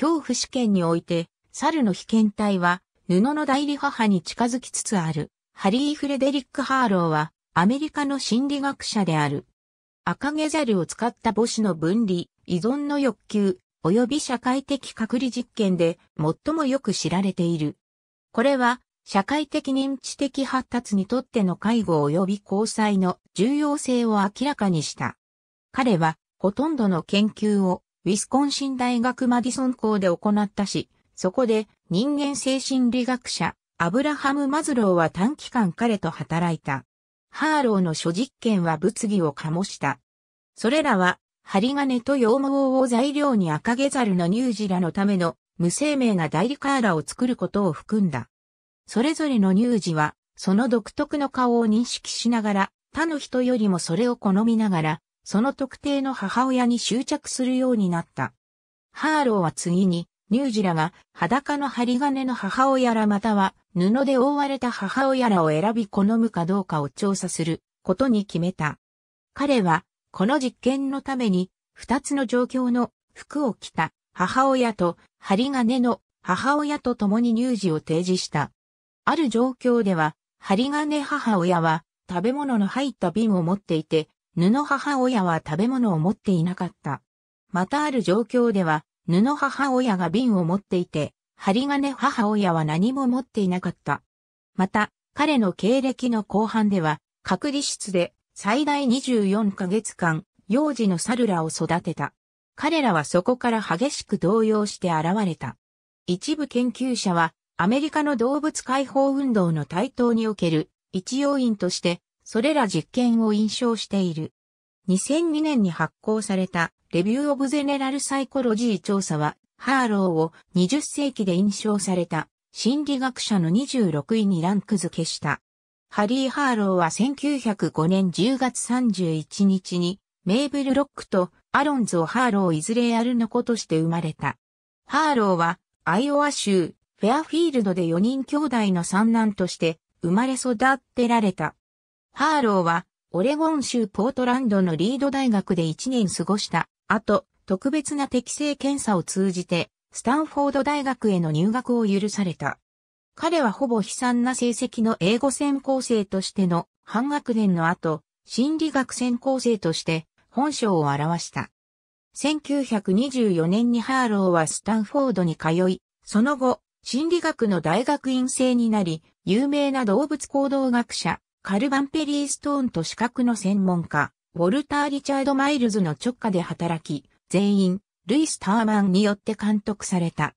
恐怖試験において、猿の被験体は、布の代理母に近づきつつある。ハリー・フレデリック・ハーローは、アメリカの心理学者である。赤毛猿を使った母子の分離、依存の欲求、及び社会的隔離実験で最もよく知られている。これは、社会的認知的発達にとっての介護及び交際の重要性を明らかにした。彼は、ほとんどの研究をウィスコンシン大学マディソン校で行ったし、そこで人間精神理学者、アブラハム・マズローは短期間彼と働いた。ハーローの諸実験は物議を醸した。それらは、針金と羊毛を材料に赤毛猿の乳児らのための無生命な代理カーラを作ることを含んだ。それぞれの乳児は、その独特の顔を認識しながら、他の人よりもそれを好みながら、その特定の母親に執着するようになった。ハーローは次に、乳児らが裸の針金の母親らまたは布で覆われた母親らを選び好むかどうかを調査することに決めた。彼はこの実験のために二つの状況の服を着た母親と針金の母親と共に乳児を提示した。ある状況では針金母親は食べ物の入った瓶を持っていて布母親は食べ物を持っていなかった。またある状況では、布母親が瓶を持っていて、針金母親は何も持っていなかった。また、彼の経歴の後半では、隔離室で最大24ヶ月間、幼児の猿らを育てた。彼らはそこから激しく動揺して現れた。一部研究者は、アメリカの動物解放運動の台頭における一要因として、それら実験を印象している。2002年に発行されたレビュー・オブ・ゼネラル・サイコロジー調査は、ハーローを20世紀で印象された心理学者の26位にランク付けした。ハリー・ハーローは1905年10月31日にメーブル・ロックとアロンズ・をハーローいずれやるの子として生まれた。ハーローはアイオワ州フェアフィールドで4人兄弟の三男として生まれ育ってられた。ハーローは、オレゴン州ポートランドのリード大学で1年過ごした後、特別な適性検査を通じて、スタンフォード大学への入学を許された。彼はほぼ悲惨な成績の英語専攻生としての半学年の後、心理学専攻生として本性を表した。1924年にハーローはスタンフォードに通い、その後、心理学の大学院生になり、有名な動物行動学者、カルバンペリー・ストーンと資格の専門家、ウォルター・リチャード・マイルズの直下で働き、全員、ルイス・ターマンによって監督された。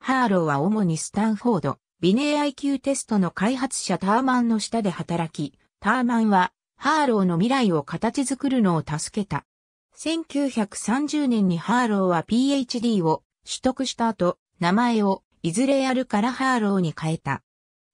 ハーローは主にスタンフォード、ビネー IQ テストの開発者ターマンの下で働き、ターマンは、ハーローの未来を形作るのを助けた。1930年にハーローは PhD を取得した後、名前をいずれあるからハーローに変えた。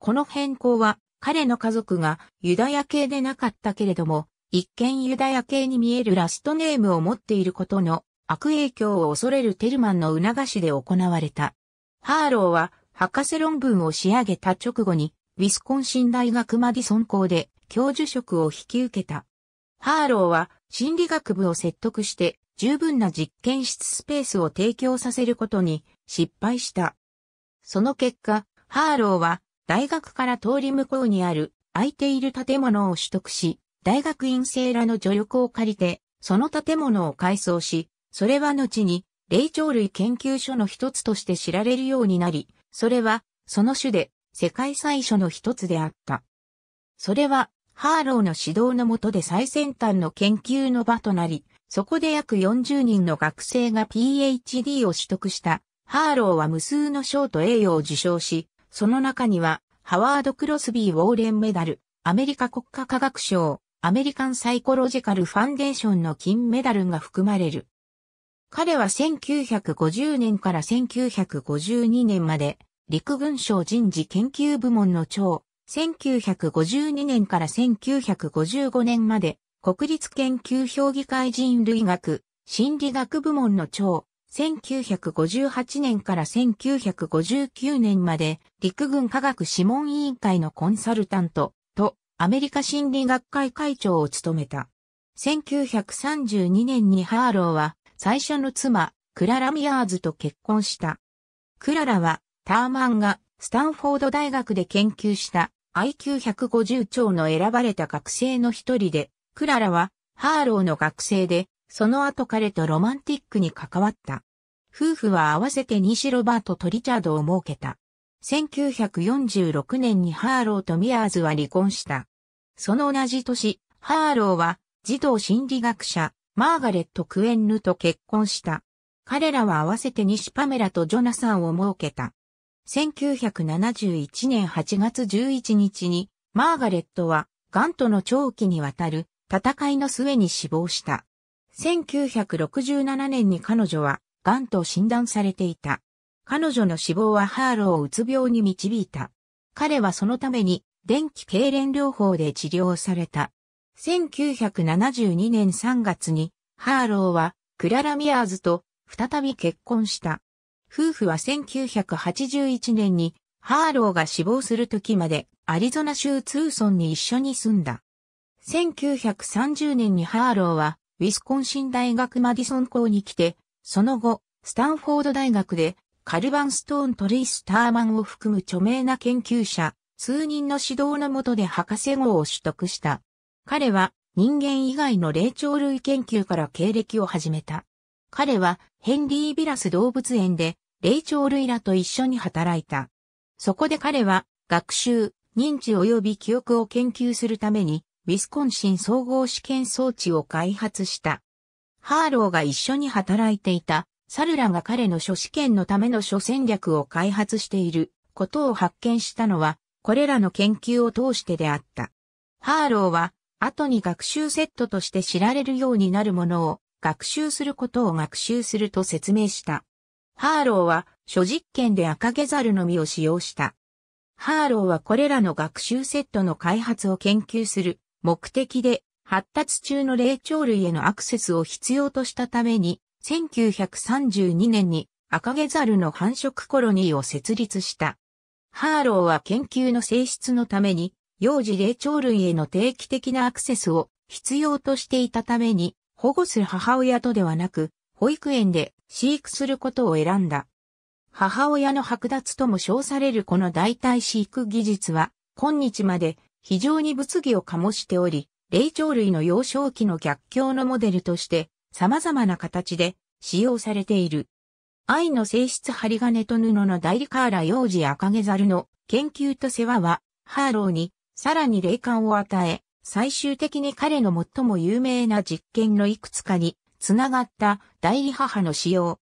この変更は彼の家族がユダヤ系でなかったけれども、一見ユダヤ系に見えるラストネームを持っていることの悪影響を恐れるテルマンの促しで行われた。ハーローは博士論文を仕上げた直後に、ウィスコンシン大学マディソン校で教授職を引き受けた。ハーローは心理学部を説得して十分な実験室スペースを提供させることに失敗した。その結果、ハーローは大学から通り向こうにある空いている建物を取得し、大学院生らの助力を借りて、その建物を改装し、それは後に、霊長類研究所の一つとして知られるようになり、それは、その種で、世界最初の一つであった。それは、ハーローの指導のもとで最先端の研究の場となり、そこで約40人の学生が PhD を取得した。ハーローは無数の賞と栄誉を受賞し、その中には、ハワード・クロスビー・ウォーレンメダル、アメリカ国家科学賞、アメリカン・サイコロジカル・ファンデーションの金メダルが含まれる。彼は1950年から1952年まで、陸軍省人事研究部門の長、1952年から1955年まで、国立研究評議会人類学、心理学部門の長、1958年から1959年まで陸軍科学諮問委員会のコンサルタントとアメリカ心理学会会長を務めた。1932年にハーローは最初の妻、クララ・ミアーズと結婚した。クララはターマンがスタンフォード大学で研究した IQ150 超の選ばれた学生の一人で、クララはハーローの学生でその後彼とロマンティックに関わった。夫婦は合わせて西ロバートとリチャードを設けた。1946年にハーローとミアーズは離婚した。その同じ年、ハーローは児童心理学者、マーガレット・クエンヌと結婚した。彼らは合わせて西パメラとジョナサンを設けた。1971年8月11日に、マーガレットは、ガンとの長期にわたる戦いの末に死亡した。1967年に彼女は、癌と診断されていた。彼女の死亡はハーローをうつ病に導いた。彼はそのために、電気痙攣療法で治療された。1972年3月に、ハーローは、クララ・ミアーズと、再び結婚した。夫婦は1981年に、ハーローが死亡する時まで、アリゾナ州ツーソンに一緒に住んだ。1930年にハーローは、ウィスコンシン大学マディソン校に来て、その後、スタンフォード大学で、カルバン・ストーン・トリースターマンを含む著名な研究者、数人の指導の下で博士号を取得した。彼は人間以外の霊長類研究から経歴を始めた。彼はヘンリー・ビラス動物園で霊長類らと一緒に働いた。そこで彼は学習、認知及び記憶を研究するためにウィスコンシン総合試験装置を開発した。ハーローが一緒に働いていた、サルラが彼の諸試験のための諸戦略を開発していることを発見したのは、これらの研究を通してであった。ハーローは、後に学習セットとして知られるようになるものを、学習することを学習すると説明した。ハーローは、諸実験で赤毛猿の実を使用した。ハーローはこれらの学習セットの開発を研究する目的で発達中の霊長類へのアクセスを必要としたために、1932年に赤毛猿の繁殖コロニーを設立した。ハーローは研究の性質のために、幼児霊長類への定期的なアクセスを必要としていたために、保護する母親とではなく、保育園で飼育することを選んだ。母親の剥奪とも称されるこの代替飼育技術は、今日まで非常に物議を醸しており、霊長類の幼少期の逆境のモデルとして様々な形で使用されている。愛の性質針金と布の代理カーラ幼児赤毛猿の研究と世話は、ハーローにさらに霊感を与え、最終的に彼の最も有名な実験のいくつかにつながった代理母の使用。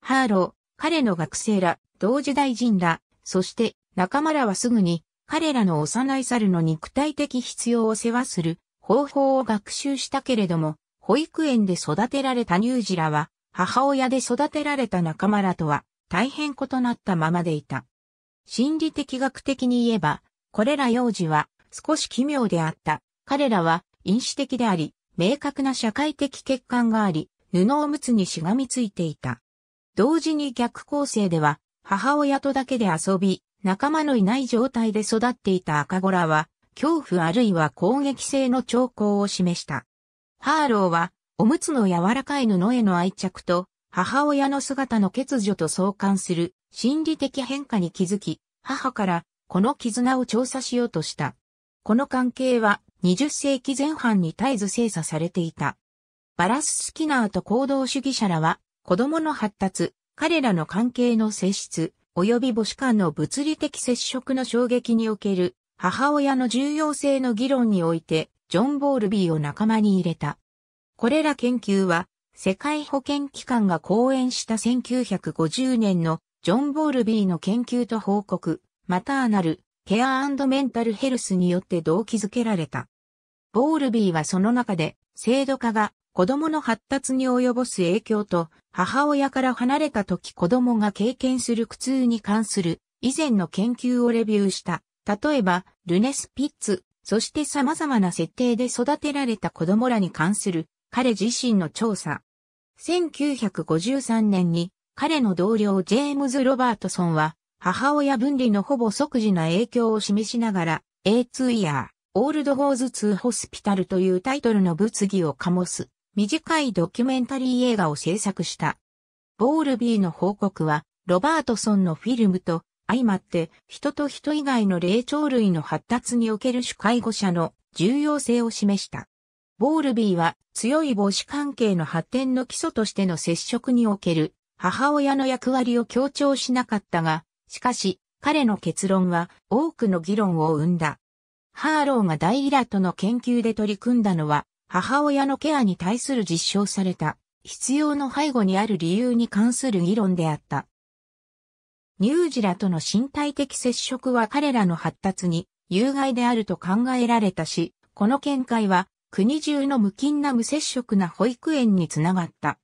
ハーロー、彼の学生ら、同時代人ら、そして仲間らはすぐに彼らの幼い猿の肉体的必要を世話する方法を学習したけれども、保育園で育てられた乳児らは、母親で育てられた仲間らとは大変異なったままでいた。心理的学的に言えば、これら幼児は少し奇妙であった。彼らは因子的であり、明確な社会的欠陥があり、布をむつにしがみついていた。同時に逆構成では、母親とだけで遊び、仲間のいない状態で育っていた赤子らは、恐怖あるいは攻撃性の兆候を示した。ハーローは、おむつの柔らかい布への愛着と、母親の姿の欠如と相関する心理的変化に気づき、母からこの絆を調査しようとした。この関係は20世紀前半に絶えず精査されていた。バラス・スキナーと行動主義者らは、子供の発達、彼らの関係の性質、及び母子間の物理的接触の衝撃における母親の重要性の議論において、ジョン・ボールビーを仲間に入れた。これら研究は、世界保健機関が講演した1950年のジョン・ボールビーの研究と報告、またーなるケアメンタルヘルスによって動機づけられた。ボールビーはその中で、制度化が子供の発達に及ぼす影響と、母親から離れた時子供が経験する苦痛に関する以前の研究をレビューした。例えば、ルネス・ピッツ、そして様々な設定で育てられた子供らに関する彼自身の調査。1953年に彼の同僚ジェームズ・ロバートソンは母親分離のほぼ即時な影響を示しながら A2 イヤー、オールドホーズ2ホスピタルというタイトルの物議を醸す短いドキュメンタリー映画を制作した。ボールビーの報告は、ロバートソンのフィルムと相まって、人と人以外の霊長類の発達における主介護者の重要性を示した。ボールビーは強い母子関係の発展の基礎としての接触における母親の役割を強調しなかったが、しかし彼の結論は多くの議論を生んだ。ハーローが大イラとの研究で取り組んだのは母親のケアに対する実証された、必要の背後にある理由に関する議論であった。乳児らとの身体的接触は彼らの発達に有害であると考えられたし、この見解は国中の無菌な無接触な保育園につながった。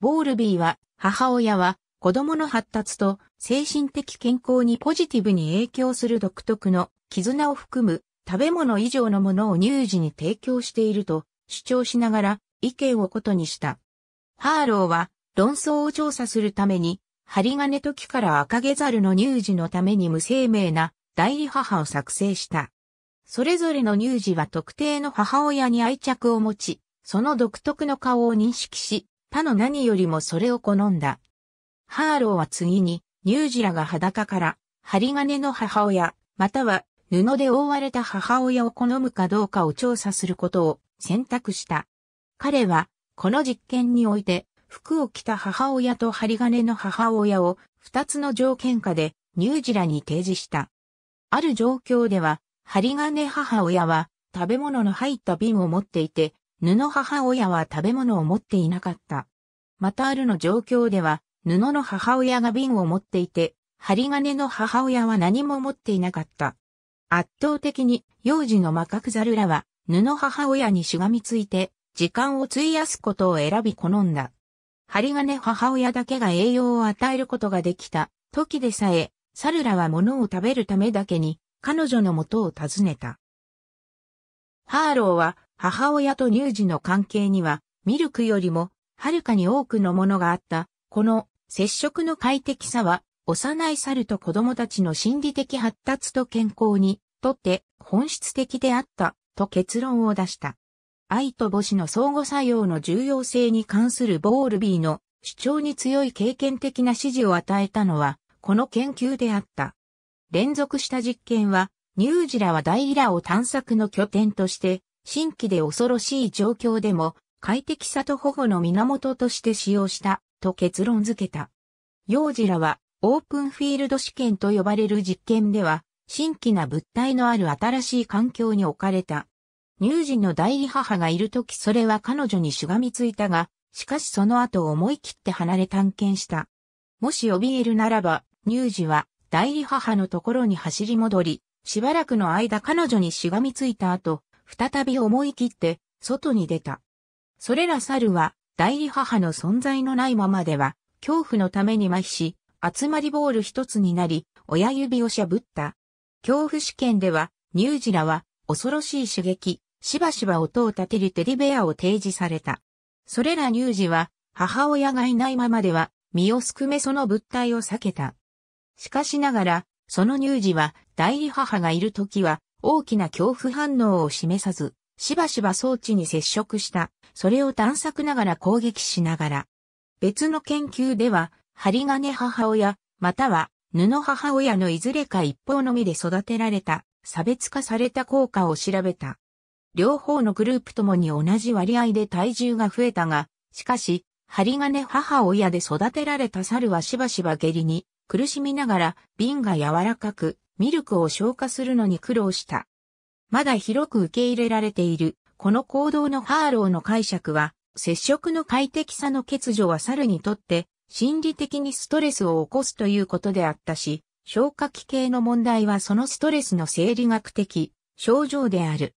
ボールビーは母親は子供の発達と精神的健康にポジティブに影響する独特の絆を含む食べ物以上のものを乳児に提供していると主張しながら意見をことにした。ハーローは論争を調査するために、針金時から赤毛猿の乳児のために無生命な代理母を作成した。それぞれの乳児は特定の母親に愛着を持ち、その独特の顔を認識し、他の何よりもそれを好んだ。ハーローは次に、乳児らが裸から、針金の母親、または布で覆われた母親を好むかどうかを調査することを選択した。彼は、この実験において、服を着た母親と針金の母親を、二つの条件下で、乳児らに提示した。ある状況では、針金母親は、食べ物の入った瓶を持っていて、布母親は食べ物を持っていなかった。またあるの状況では、布の母親が瓶を持っていて、針金の母親は何も持っていなかった。圧倒的に幼児のマカクザルらは布母親にしがみついて、時間を費やすことを選び好んだ。針金母親だけが栄養を与えることができた時でさえ、猿らは物を食べるためだけに彼女の元を訪ねた。ハーローは母親と乳児の関係にはミルクよりもはるかに多くのものがあった。この接触の快適さは幼い猿と子供たちの心理的発達と健康にとって本質的であったと結論を出した。愛と母子の相互作用の重要性に関するボールビーの主張に強い経験的な支持を与えたのは、この研究であった。連続した実験は、ニュージラは大イラを探索の拠点として、新規で恐ろしい状況でも、快適さと保護の源として使用した、と結論付けた。ヨウジラは、オープンフィールド試験と呼ばれる実験では、新規な物体のある新しい環境に置かれた。乳児の代理母がいるときそれは彼女にしがみついたが、しかしその後思い切って離れ探検した。もし怯えるならば、乳児は代理母のところに走り戻り、しばらくの間彼女にしがみついた後、再び思い切って外に出た。それら猿は代理母の存在のないままでは恐怖のために麻痺し、集まりボール一つになり、親指をしゃぶった恐怖試験では、ニュージラは、恐ろしい刺激、しばしば音を立てるテディベアを提示された。それら乳児は、母親がいないままでは、身をすくめその物体を避けた。しかしながら、その乳児は、代理母がいる時は、大きな恐怖反応を示さず、しばしば装置に接触した、それを探索ながら攻撃しながら。別の研究では、針金母親、または布母親のいずれか一方のみで育てられた、差別化された効果を調べた。両方のグループともに同じ割合で体重が増えたが、しかし、針金母親で育てられた猿はしばしば下痢に苦しみながら瓶が柔らかくミルクを消化するのに苦労した。まだ広く受け入れられているこの行動のハーローの解釈は接触の快適さの欠如は猿にとって心理的にストレスを起こすということであったし、消化器系の問題はそのストレスの生理学的症状である。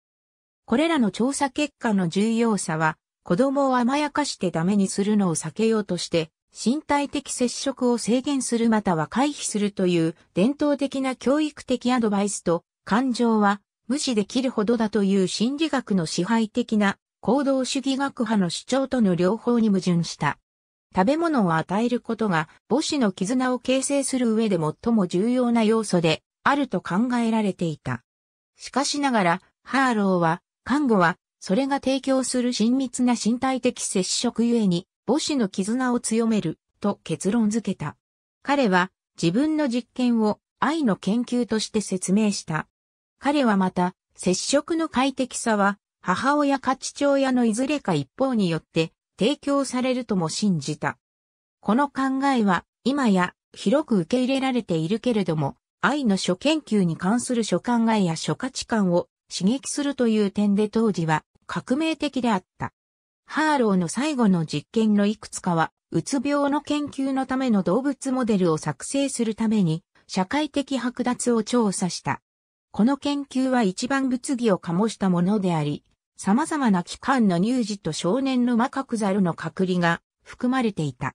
これらの調査結果の重要さは、子供を甘やかしてダメにするのを避けようとして、身体的接触を制限するまたは回避するという伝統的な教育的アドバイスと、感情は無視できるほどだという心理学の支配的な行動主義学派の主張との両方に矛盾した。食べ物を与えることが母子の絆を形成する上で最も重要な要素であると考えられていた。しかしながら、ハーローは、看護は、それが提供する親密な身体的接触ゆえに、母子の絆を強める、と結論付けた。彼は、自分の実験を愛の研究として説明した。彼はまた、接触の快適さは、母親か父親のいずれか一方によって提供されるとも信じた。この考えは今や広く受け入れられているけれども、愛の諸研究に関する諸考えや諸価値観を刺激するという点で当時は革命的であった。ハーローの最後の実験のいくつかは、うつ病の研究のための動物モデルを作成するために、社会的剥奪を調査した。この研究は一番物議を醸したものであり、様々な期間の乳児と少年のマカクザルの隔離が含まれていた。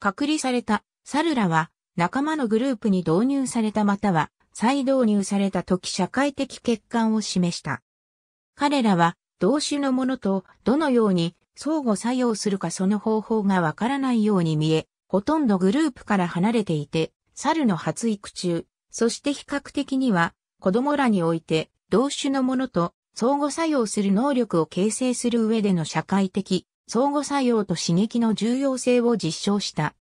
隔離されたサルラは仲間のグループに導入されたまたは再導入された時社会的欠陥を示した。彼らは同種のものとどのように相互作用するかその方法がわからないように見え、ほとんどグループから離れていて、猿の発育中、そして比較的には子供らにおいて同種のものと相互作用する能力を形成する上での社会的、相互作用と刺激の重要性を実証した。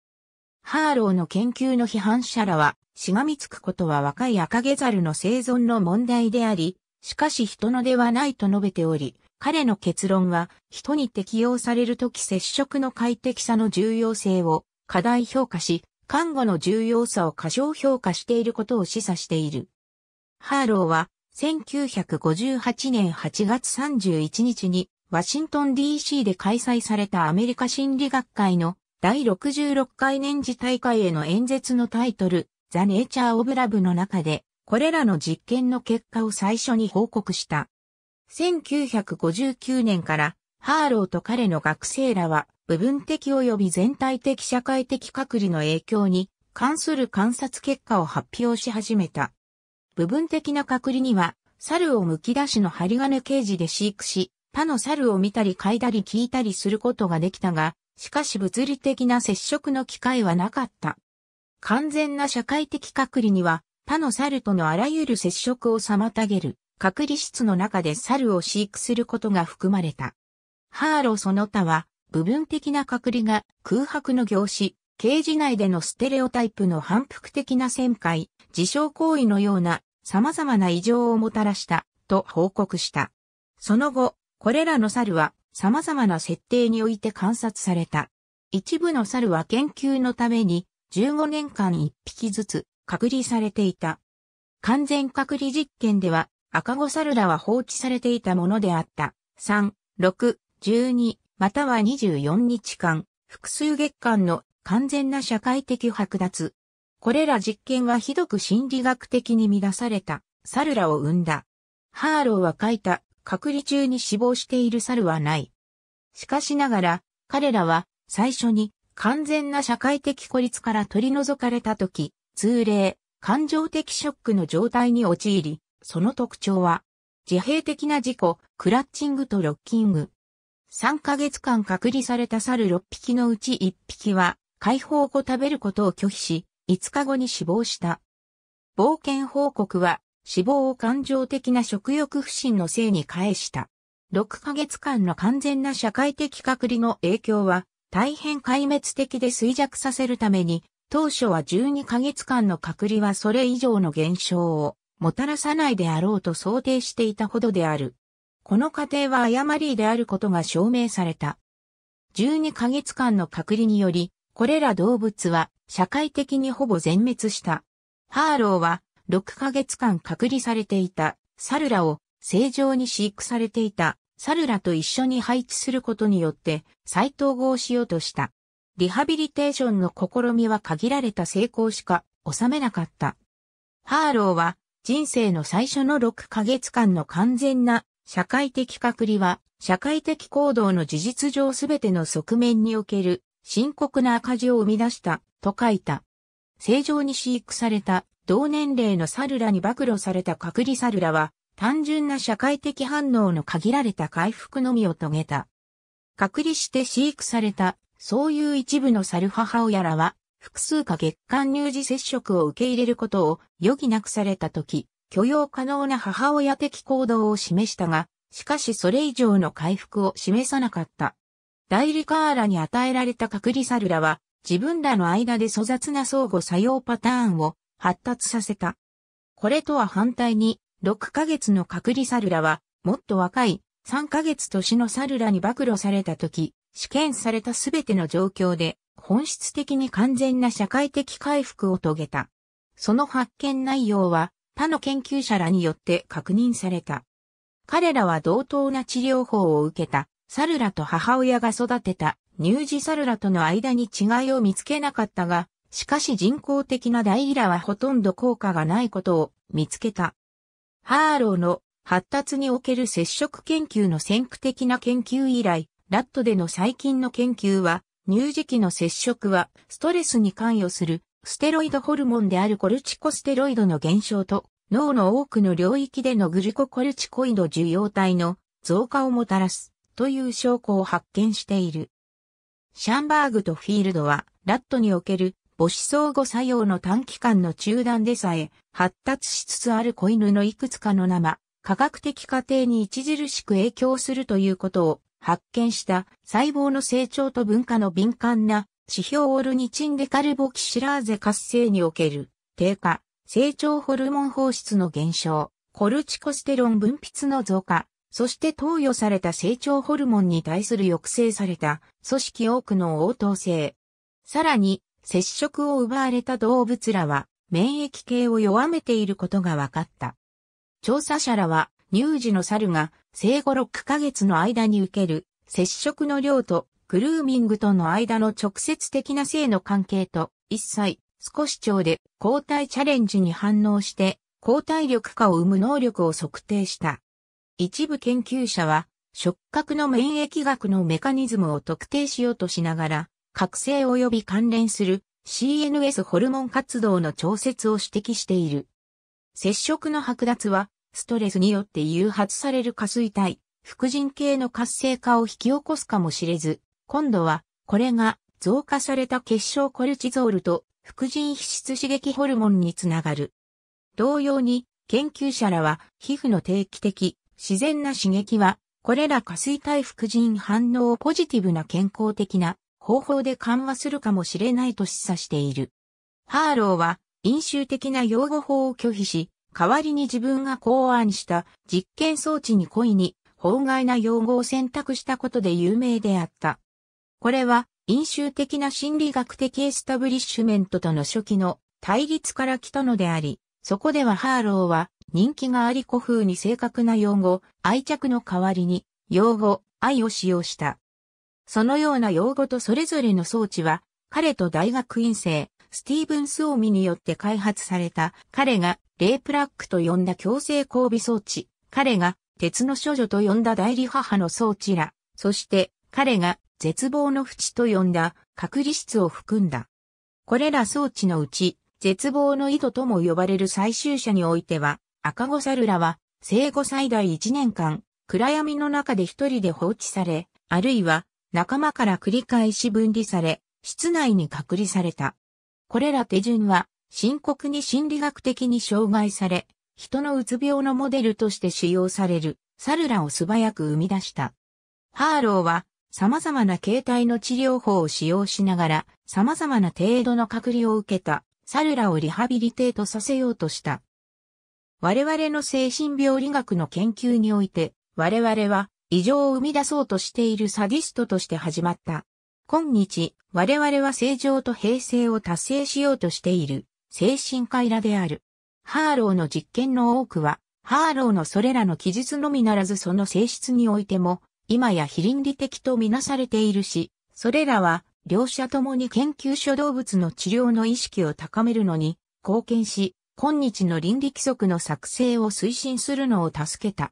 ハーローの研究の批判者らは、しがみつくことは若い赤毛猿の生存の問題であり、しかし人のではないと述べており、彼の結論は、人に適用されるとき接触の快適さの重要性を過大評価し、看護の重要さを過小評価していることを示唆している。ハーローは、1958年8月31日に、ワシントン DC で開催されたアメリカ心理学会の第66回年次大会への演説のタイトル、ザ・ネイチャー・オブ・ラブの中で、これらの実験の結果を最初に報告した。1959年から、ハーローと彼の学生らは、部分的及び全体的社会的隔離の影響に関する観察結果を発表し始めた。部分的な隔離には、猿を剥き出しの針金ケージで飼育し、他の猿を見たり嗅いだり聞いたりすることができたが、しかし物理的な接触の機会はなかった。完全な社会的隔離には、他の猿とのあらゆる接触を妨げる、隔離室の中で猿を飼育することが含まれた。ハーロその他は、部分的な隔離が空白の業種、ケージ内でのステレオタイプの反復的な旋回、自傷行為のような様々な異常をもたらしたと報告した。その後、これらの猿は様々な設定において観察された。一部の猿は研究のために15年間1匹ずつ隔離されていた。完全隔離実験では赤子猿らは放置されていたものであった。3、6、12、または24日間、複数月間の完全な社会的剥奪、これら実験はひどく心理学的に乱された、猿らを生んだ。ハーローは書いた、隔離中に死亡している猿はない。しかしながら、彼らは最初に完全な社会的孤立から取り除かれた時、通例、感情的ショックの状態に陥り、その特徴は、自閉的な事故、クラッチングとロッキング。3ヶ月間隔離された猿6匹のうち1匹は、解放後食べることを拒否し、5日後に死亡した。冒険報告は死亡を感情的な食欲不振のせいに返した。6ヶ月間の完全な社会的隔離の影響は大変壊滅的で衰弱させるために当初は12ヶ月間の隔離はそれ以上の減少をもたらさないであろうと想定していたほどである。この過程は誤りであることが証明された。12ヶ月間の隔離により、これら動物は社会的にほぼ全滅した。ハーローは6ヶ月間隔離されていたサルラを正常に飼育されていたサルラと一緒に配置することによって再統合しようとした。リハビリテーションの試みは限られた成功しか収めなかった。ハーローは人生の最初の6ヶ月間の完全な社会的隔離は社会的行動の事実上すべての側面における深刻な赤字を生み出したと書いた。正常に飼育された同年齢の猿らに暴露された隔離猿らは、単純な社会的反応の限られた回復のみを遂げた。隔離して飼育された、そういう一部の猿母親らは、複数か月間乳児接触を受け入れることを余儀なくされた時許容可能な母親的行動を示したが、しかしそれ以上の回復を示さなかった。代理カーラに与えられた隔離猿らは、自分らの間で粗雑な相互作用パターンを発達させた。これとは反対に、6ヶ月の隔離サルラは、もっと若い3ヶ月年のサルラに暴露された時、試験されたすべての状況で、本質的に完全な社会的回復を遂げた。その発見内容は、他の研究者らによって確認された。彼らは同等な治療法を受けた、サルラと母親が育てた乳児サルラとの間に違いを見つけなかったが、しかし人工的なダイラはほとんど効果がないことを見つけた。ハーローの発達における接触研究の先駆的な研究以来、ラットでの細菌の研究は、乳児期の接触はストレスに関与するステロイドホルモンであるコルチコステロイドの減少と脳の多くの領域でのグルココルチコイド受容体の増加をもたらすという証拠を発見している。シャンバーグとフィールドは、ラットにおける母子相互作用の短期間の中断でさえ、発達しつつある子犬のいくつかの生、科学的過程に著しく影響するということを発見した細胞の成長と文化の敏感な指標オルニチンデカルボキシラーゼ活性における低下、成長ホルモン放出の減少、コルチコステロン分泌の増加、そして投与された成長ホルモンに対する抑制された組織多くの応答性。さらに、接触を奪われた動物らは免疫系を弱めていることが分かった。調査者らは乳児の猿が生後6ヶ月の間に受ける接触の量とグルーミングとの間の直接的な性の関係と一切少し腸で抗体チャレンジに反応して抗体力化を生む能力を測定した。一部研究者は、触覚の免疫学のメカニズムを特定しようとしながら、覚醒及び関連する CNS ホルモン活動の調節を指摘している。接触の剥奪は、ストレスによって誘発される下垂体、副腎系の活性化を引き起こすかもしれず、今度は、これが増加された結晶コルチゾールと副腎皮質刺激ホルモンにつながる。同様に、研究者らは皮膚の定期的自然な刺激は、これら下垂体副腎反応をポジティブな健康的な方法で緩和するかもしれないと示唆している。ハーローは、飲酒的な用語法を拒否し、代わりに自分が考案した実験装置に故意に法外な用語を選択したことで有名であった。これは、飲酒的な心理学的エスタブリッシュメントとの初期の対立から来たのであり、そこではハーローは人気があり古風に正確な用語、愛着の代わりに、用語、愛を使用した。そのような用語とそれぞれの装置は、彼と大学院生、スティーブン・スオーミによって開発された、彼がレイプラックと呼んだ強制交尾装置、彼が鉄の処女と呼んだ代理母の装置ら、そして彼が絶望の淵と呼んだ隔離室を含んだ。これら装置のうち、絶望の意図とも呼ばれる最終者においては、赤子猿らは、生後最大1年間、暗闇の中で一人で放置され、あるいは仲間から繰り返し分離され、室内に隔離された。これら手順は、深刻に心理学的に障害され、人のうつ病のモデルとして使用される、猿らを素早く生み出した。ハーローは、様々な形態の治療法を使用しながら、様々な程度の隔離を受けたサルラをリハビリテートさせようとした。我々の精神病理学の研究において、我々は異常を生み出そうとしているサディストとして始まった。今日、我々は正常と平成を達成しようとしている精神科医らである。ハーローの実験の多くは、ハーローのそれらの記述のみならずその性質においても、今や非倫理的とみなされているし、それらは両者ともに研究所動物の治療の意識を高めるのに貢献し、今日の倫理規則の作成を推進するのを助けた。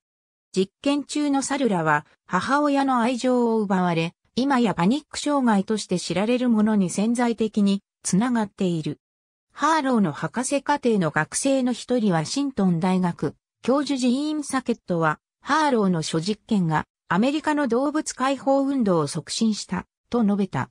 実験中のサルラは母親の愛情を奪われ、今やパニック障害として知られるものに潜在的につながっている。ハーローの博士課程の学生の一人はシントン大学教授ジーン・サケットは、ハーローの諸実験がアメリカの動物解放運動を促進したと述べた。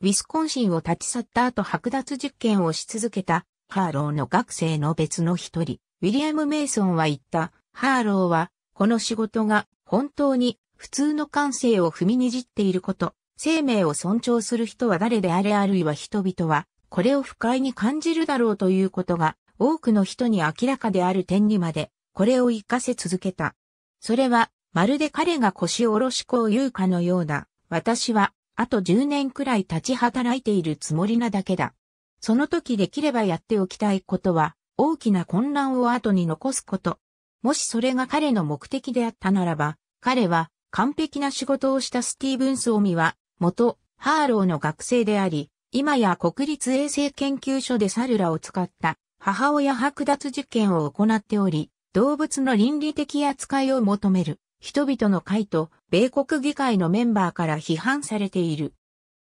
ウィスコンシンを立ち去った後剥奪実験をし続けた、ハーローの学生の別の一人、ウィリアム・メイソンは言った、ハーローは、この仕事が、本当に、普通の感性を踏みにじっていること、生命を尊重する人は誰であれあるいは人々は、これを不快に感じるだろうということが、多くの人に明らかである点にまで、これを活かせ続けた。それは、まるで彼が腰を下ろしこを言うかのような、私は、あと10年くらい立ち働いているつもりなだけだ。その時できればやっておきたいことは、大きな混乱を後に残すこと。もしそれが彼の目的であったならば、彼は完璧な仕事をしたスティーブンス・オミは、元、ハーローの学生であり、今や国立衛生研究所でサルラを使った母親剥奪実験を行っており、動物の倫理的扱いを求める。人々の会と米国議会のメンバーから批判されている。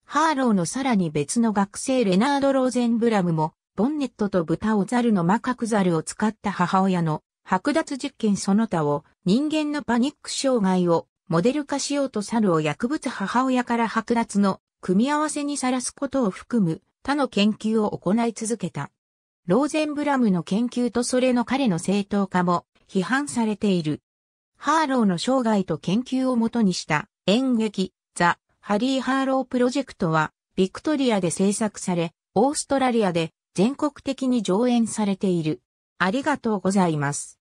ハーローのさらに別の学生レナード・ローゼンブラムも、ボンネットと豚をザルのマカクザルを使った母親の剥奪実験その他を人間のパニック障害をモデル化しようと猿を薬物母親から剥奪の組み合わせにさらすことを含む他の研究を行い続けた。ローゼンブラムの研究とそれの彼の正当化も批判されている。ハーローの生涯と研究をもとにした演劇、ザ・ハリー・ハーロープロジェクトは、ビクトリアで制作され、オーストラリアで全国的に上演されている。ありがとうございます。